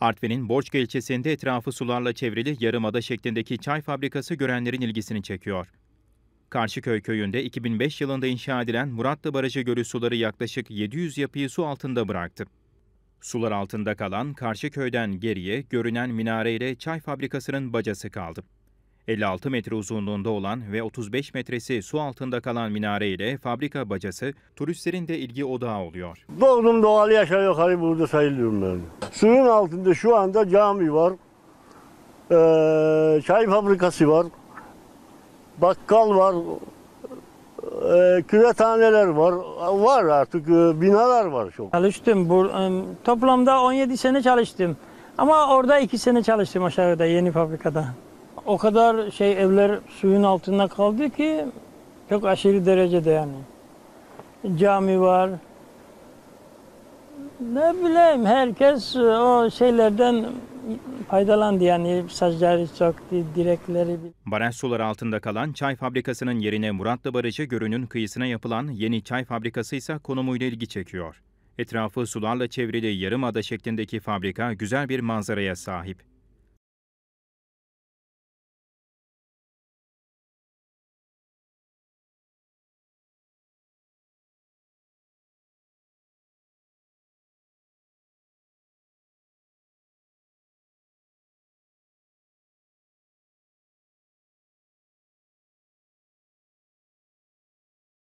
Artvin'in Borçka ilçesinde etrafı sularla çevrili yarımada şeklindeki çay fabrikası görenlerin ilgisini çekiyor. Karşıköy köyünde 2005 yılında inşa edilen Muratlı Barajı Gölü suları yaklaşık 700 yapıyı su altında bıraktı. Sular altında kalan Karşıköy'den geriye görünen minareyle çay fabrikasının bacası kaldı. 56 metre uzunluğunda olan ve 35 metresi su altında kalan minare ile fabrika bacası turistlerin de ilgi odağı oluyor. Doğdum doğal yaşa yukarı burada sayılıyorum ben. Suyun altında şu anda cami var, çay fabrikası var, bakkal var, e, küvethaneler var. Var artık e, binalar var çok. Çalıştım. Bu, e, toplamda 17 sene çalıştım. Ama orada 2 sene çalıştım aşağıda yeni fabrikada. O kadar şey evler suyun altında kaldı ki çok aşırı derecede yani. Cami var. Ne bileyim herkes e, o şeylerden faydalandı yani saçları çaktı, direkleri. Barış suları altında kalan çay fabrikasının yerine Muratlı Barajı Gölü'nün kıyısına yapılan yeni çay fabrikası ise konumuyla ilgi çekiyor. Etrafı sularla çevrili yarım ada şeklindeki fabrika güzel bir manzaraya sahip.